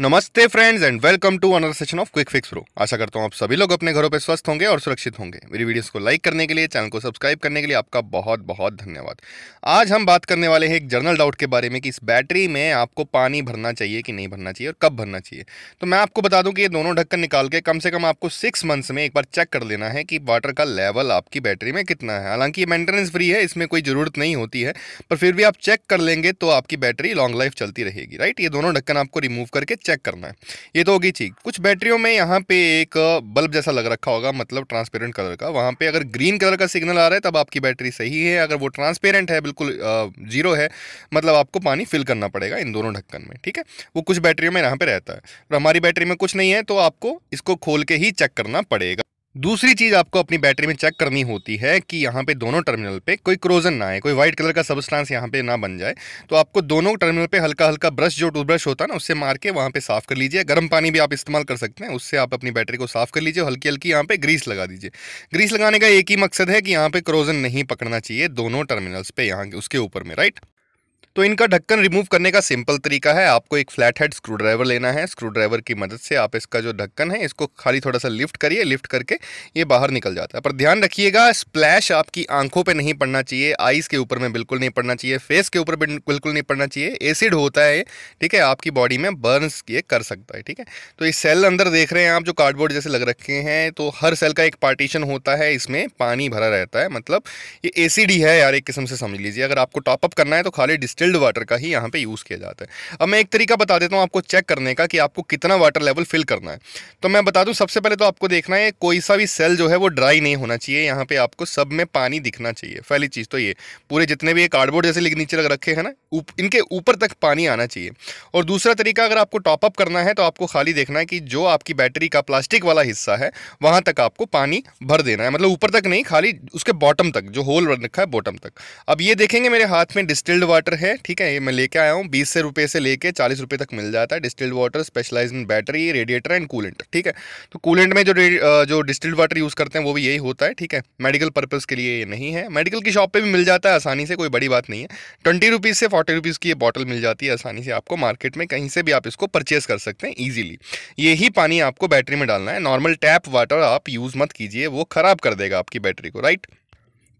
नमस्ते friends and welcome to another session of Quick Fix Pro आशा करता हूँ आप सभी लोग अपने घरों पे स्वस्थ होंगे और सुरक्षित होंगे मेरी वीडियोस को लाइक करने के लिए चैनल को सब्सक्राइब करने के लिए आपका बहुत बहुत धन्यवाद आज हम बात करने वाले हैं एक जर्नल डाउट के बारे में कि इस बैटरी में आपको पानी भरना चाहिए कि नहीं भरना चाहिए और कब भरना चाहिए तो मैं आपको बता दूँ कि ये दोनों ढक्कन निकाल के कम से कम आपको सिक्स मंथ्स में एक बार चेक कर लेना है कि वाटर का लेवल आपकी बैटरी में कितना है हालांकि ये मेंटेनेंस फ्री है इसमें कोई ज़रूरत नहीं होती है पर फिर भी आप चेक कर लेंगे तो आपकी बैटरी लॉन्ग लाइफ चलती रहेगी राइट ये दोनों ढक्कन आपको रिमूव करके चेक करना है ये तो होगी चीज कुछ बैटरियों में यहाँ पे एक बल्ब जैसा लग रखा होगा मतलब ट्रांसपेरेंट कलर का वहाँ पे अगर ग्रीन कलर का सिग्नल आ रहा है तब आपकी बैटरी सही है अगर वो ट्रांसपेरेंट है बिल्कुल जीरो है मतलब आपको पानी फिल करना पड़ेगा इन दोनों ढक्कन में ठीक है वो कुछ बैटरियों में यहाँ पर रहता है और हमारी बैटरी में कुछ नहीं है तो आपको इसको खोल के ही चेक करना पड़ेगा दूसरी चीज़ आपको अपनी बैटरी में चेक करनी होती है कि यहाँ पे दोनों टर्मिनल पे कोई क्रोजन ना आए कोई वाइट कलर का सबस्टांस यहाँ पे ना बन जाए तो आपको दोनों टर्मिनल पे हल्का हल्का ब्रश जो टूथब्रश होता है ना उससे मार के वहाँ पे साफ़ कर लीजिए गर्म पानी भी आप इस्तेमाल कर सकते हैं उससे आप अपनी बैटरी को साफ़ कर लीजिए हल्की हल्की यहाँ पर ग्रीस लगा दीजिए ग्रीस लगाने का एक ही मकसद है कि यहाँ पर क्रोजन नहीं पकड़ना चाहिए दोनों टर्मिनल्स पर यहाँ उसके ऊपर में राइट तो इनका ढक्कन रिमूव करने का सिंपल तरीका है आपको एक फ्लैट हेड स्क्रू ड्राइवर लेना है स्क्रू ड्राइवर की मदद से आप इसका जो ढक्कन है इसको खाली थोड़ा सा लिफ्ट करिए लिफ्ट करके ये बाहर निकल जाता है पर ध्यान रखिएगा स्प्लैश आपकी आंखों पर नहीं पड़ना चाहिए आइज़ के ऊपर में बिल्कुल नहीं पड़ना चाहिए फेस के ऊपर बिल्कुल नहीं पड़ना चाहिए एसिड होता है ठीक है आपकी बॉडी में बर्नस ये कर सकता है ठीक है तो इस सेल अंदर देख रहे हैं आप जो कार्डबोर्ड जैसे लग रखे हैं तो हर सेल का एक पार्टीशन होता है इसमें पानी भरा रहता है मतलब ये एसिड ही है यार एक किस्म से समझ लीजिए अगर आपको टॉपअप करना है तो खाली डिस्टेंस चिल्ड वाटर का ही यहाँ पे यूज़ किया जाता है अब मैं एक तरीका बता देता हूँ आपको चेक करने का कि आपको कितना वाटर लेवल फिल करना है तो मैं बता दूँ सबसे पहले तो आपको देखना है कोई सा भी सेल जो है वो ड्राई नहीं होना चाहिए यहाँ पर आपको सब में पानी दिखना चाहिए पहली चीज़ तो ये पूरे जितने भी ये कार्डबोर्ड जैसे नीचे लग रखे हैं ना इनके ऊपर तक पानी आना चाहिए और दूसरा तरीका अगर आपको टॉपअप करना है तो आपको खाली देखना है कि जो आपकी बैटरी का प्लास्टिक वाला हिस्सा है वहाँ तक आपको पानी भर देना है मतलब ऊपर तक नहीं खाली उसके बॉटम तक जो होल रखा है बॉटम तक अब ये देखेंगे मेरे हाथ में डिस्टिल्ड वाटर है है ठीक है ये मैं लेके आया हूँ बीस से रुपये से लेके चालीस रुपये तक मिल जाता है distilled water specialise in battery radiator and coolant ठीक है तो कूलेंट में जो जो डिस्टिल्ड वाटर यूज़ करते हैं वो भी यही होता है ठीक है मेडिकल पर्पज़ के लिए ये नहीं है मेडिकल की शॉप पर भी मिल जाता है आसानी से कोई बड़ी बात नहीं है ट्वेंटी रुपीज़ से फोर्टी रुपीज़ की ये बॉटल मिल जाती है आसानी से आपको मार्केट में कहीं से भी आप इसको परचेज़ कर सकते हैं ईजिली यही पानी आपको बैटरी में डालना है नॉर्मल टैप वाटर आप यूज़ मत कीजिए वो ख़राब कर देगा आपकी बैटरी को राइट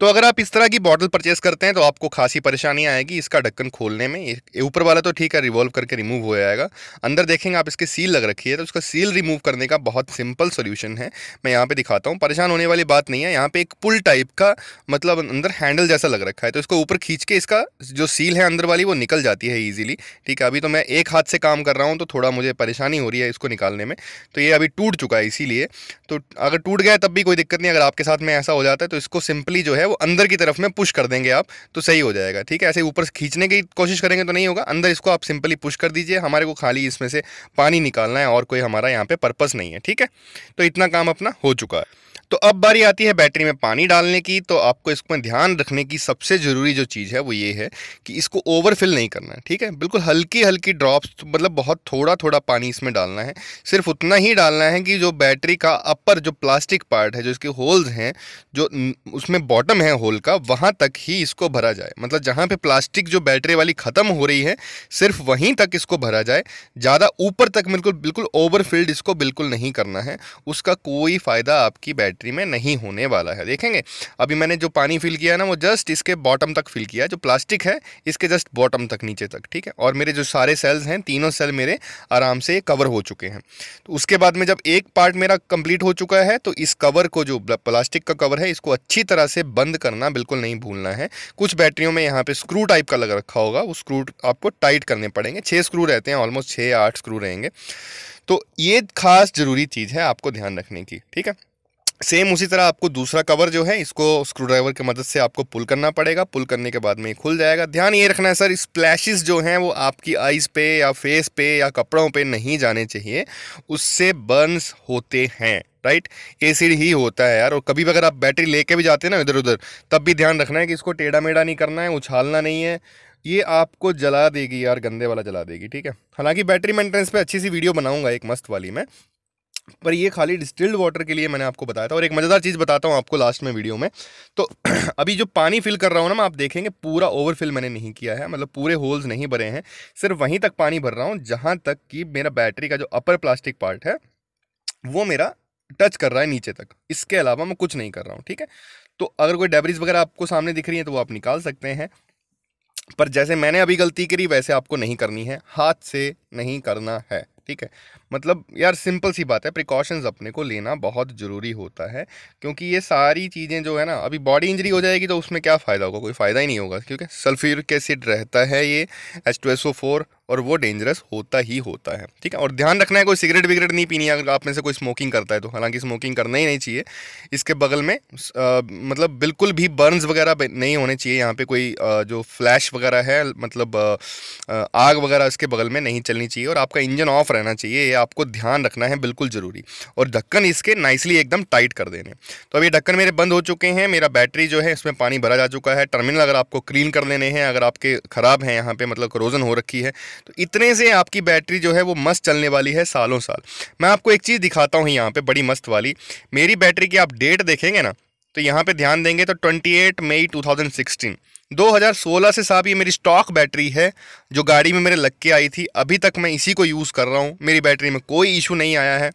तो अगर आप इस तरह की बॉटल परचेस करते हैं तो आपको खासी परेशानी आएगी इसका ढक्कन खोलने में ऊपर वाला तो ठीक है रिवॉल्व करके रिमूव हो जाएगा अंदर देखेंगे आप इसके सील लग रखी है तो उसका सील रिमूव करने का बहुत सिंपल सोल्यूशन है मैं यहाँ पर दिखाता हूँ परेशान होने वाली बात नहीं है यहाँ पर एक पुल टाइप का मतलब अंदर हैंडल जैसा लग रखा है तो इसको ऊपर खींच के इसका जो सील है अंदर वाली वो निकल जाती है ईजिली ठीक है अभी तो मैं एक हाथ से काम कर रहा हूँ तो थोड़ा मुझे परेशानी हो रही है इसको निकालने में तो ये अभी टूट चुका है इसीलिए तो अगर टूट गया तब भी कोई दिक्कत नहीं अगर आपके साथ में ऐसा हो जाता है तो इसको सिंपली जो है वो अंदर की तरफ में पुश कर देंगे आप तो सही हो जाएगा ठीक है ऐसे ऊपर खींचने की कोशिश करेंगे तो नहीं होगा अंदर इसको आप सिंपली पुश कर दीजिए हमारे को खाली इसमें से पानी निकालना है और कोई हमारा यहाँ पर पर्पज़ नहीं है ठीक है तो इतना काम अपना हो चुका है तो अब बारी आती है बैटरी में पानी डालने की तो आपको इसमें ध्यान रखने की सबसे ज़रूरी जो चीज़ है वो ये है कि इसको ओवरफिल नहीं करना है ठीक है बिल्कुल हल्की हल्की ड्रॉप्स तो मतलब बहुत थोड़ा थोड़ा पानी इसमें डालना है सिर्फ उतना ही डालना है कि जो बैटरी का अपर जो प्लास्टिक पार्ट है जो इसके होल्स हैं जो उसमें बॉटम है होल का वहाँ तक ही इसको भरा जाए मतलब जहाँ पर प्लास्टिक जो बैटरी वाली ख़त्म हो रही है सिर्फ वहीं तक इसको भरा जाए ज़्यादा ऊपर तक बिल्कुल बिल्कुल ओवरफिल्ड इसको बिल्कुल नहीं करना है उसका कोई फ़ायदा आपकी बैटरी बैटरी में नहीं होने वाला है देखेंगे अभी मैंने जो पानी फिल किया ना वो जस्ट इसके बॉटम तक फिल किया जो प्लास्टिक है इसके जस्ट बॉटम तक नीचे तक ठीक है और मेरे जो सारे सेल्स हैं तीनों सेल मेरे आराम से कवर हो चुके हैं तो उसके बाद में जब एक पार्ट मेरा कंप्लीट हो चुका है तो इस कवर को जो प्लास्टिक का कवर है इसको अच्छी तरह से बंद करना बिल्कुल नहीं भूलना है कुछ बैटरियों में यहाँ पर स्क्रू टाइप का लग रखा होगा वो स्क्रू आपको टाइट करने पड़ेंगे छः स्क्रू रहते हैं ऑलमोस्ट छः या आठ स्क्रू रहेंगे तो ये खास ज़रूरी चीज़ है आपको ध्यान रखने की ठीक है सेम उसी तरह आपको दूसरा कवर जो है इसको स्क्रू ड्राइवर की मदद से आपको पुल करना पड़ेगा पुल करने के बाद में ये खुल जाएगा ध्यान ये रखना है सर स्प्लैशेस जो हैं वो आपकी आइज़ पे या फेस पे या कपड़ों पे नहीं जाने चाहिए उससे बर्न्स होते हैं राइट एसिड ही होता है यार और कभी भी अगर आप बैटरी लेके भी जाते हैं ना इधर उधर तब भी ध्यान रखना है कि इसको टेढ़ा मेढ़ा नहीं करना है उछालना नहीं है ये आपको जला देगी यार गंदे वाला जला देगी ठीक है हालांकि बैटरी मेंटेनेंस पे अच्छी सी वीडियो बनाऊंगा एक मस्त वाली मैं पर ये खाली डिस्टिल्ड वाटर के लिए मैंने आपको बताया था और एक मज़ेदार चीज़ बताता हूँ आपको लास्ट में वीडियो में तो अभी जो पानी फिल कर रहा हूँ ना मैं आप देखेंगे पूरा ओवरफिल मैंने नहीं किया है मतलब पूरे होल्स नहीं भरे हैं सिर्फ वहीं तक पानी भर रहा हूँ जहाँ तक कि मेरा बैटरी का जो अपर प्लास्टिक पार्ट है वो मेरा टच कर रहा है नीचे तक इसके अलावा मैं कुछ नहीं कर रहा हूँ ठीक है तो अगर कोई डेबरीज वगैरह आपको सामने दिख रही है तो वो आप निकाल सकते हैं पर जैसे मैंने अभी गलती करी वैसे आपको नहीं करनी है हाथ से नहीं करना है ठीक है मतलब यार सिंपल सी बात है प्रिकॉशंस अपने को लेना बहुत ज़रूरी होता है क्योंकि ये सारी चीज़ें जो है ना अभी बॉडी इंजरी हो जाएगी तो उसमें क्या फ़ायदा होगा कोई फ़ायदा ही नहीं होगा क्योंकि सल्फ्यूरिक एसिड रहता है ये H two S O four और वो डेंजरस होता ही होता है ठीक है और ध्यान रखना है कोई सिगरेट विगरेट नहीं पीनी है अगर आप में से कोई स्मोकिंग करता है तो हालांकि स्मोकिंग करना ही नहीं चाहिए इसके बगल में आ, मतलब बिल्कुल भी बर्न्स वगैरह नहीं होने चाहिए यहाँ पे कोई आ, जो फ्लैश वगैरह है मतलब आ, आग वगैरह इसके बगल में नहीं चलनी चाहिए और आपका इंजन ऑफ रहना चाहिए ये आपको ध्यान रखना है बिल्कुल ज़रूरी और ढक्कन इसके नाइसली एकदम टाइट कर देने तो अब ये ढक्कन मेरे बंद हो चुके हैं मेरा बैटरी जो है इसमें पानी भरा जा चुका है टर्मिनल अगर आपको क्लीन कर लेने हैं अगर आपके ख़राब हैं यहाँ पर मतलब क्रोजन हो रखी है तो इतने से आपकी बैटरी जो है वो मस्त चलने वाली है सालों साल मैं आपको एक चीज़ दिखाता हूँ यहाँ पर बड़ी मस्त वाली मेरी बैटरी की आप डेट देखेंगे ना तो यहाँ पे ध्यान देंगे तो 28 मई 2016 2016 से साहब ये मेरी स्टॉक बैटरी है जो गाड़ी में मेरे लग के आई थी अभी तक मैं इसी को यूज़ कर रहा हूँ मेरी बैटरी में कोई इशू नहीं आया है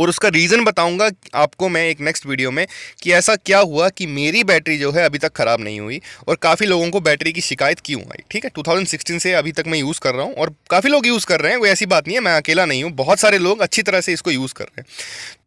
और उसका रीज़न बताऊंगा आपको मैं एक नेक्स्ट वीडियो में कि ऐसा क्या हुआ कि मेरी बैटरी जो है अभी तक ख़राब नहीं हुई और काफ़ी लोगों को बैटरी की शिकायत क्यों आई ठीक है 2016 से अभी तक मैं यूज़ कर रहा हूँ और काफ़ी लोग यूज़ कर रहे हैं कोई ऐसी बात नहीं है मैं अकेला नहीं हूँ बहुत सारे लोग अच्छी तरह से इसको यूज़ कर रहे हैं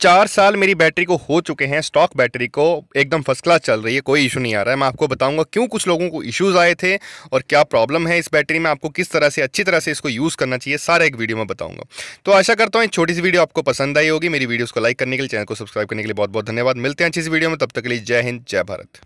चार साल मेरी बैटरी को हो चुके हैं स्टॉक बैटरी को एकदम फर्स्ट क्लास चल रही है कोई इशू नहीं आ रहा है मैं आपको बताऊंगा क्यों कुछ लोगों को इश्यूज आए थे और क्या प्रॉब्लम है इस बैटरी में आपको किस तरह से अच्छी तरह से इसको यूज़ करना चाहिए सारा एक वीडियो में बताऊंगा तो आशा करता हूँ एक छोटी सी वीडियो आपको पसंद आई होगी मेरी वीडियोज़ को लाइक करने के लिए चैनल को सब्सक्राइब करने के लिए बहुत बहुत धन्यवाद मिलते हैं अच्छी इस वीडियो में तब तक के लिए जय हिंद जय भारत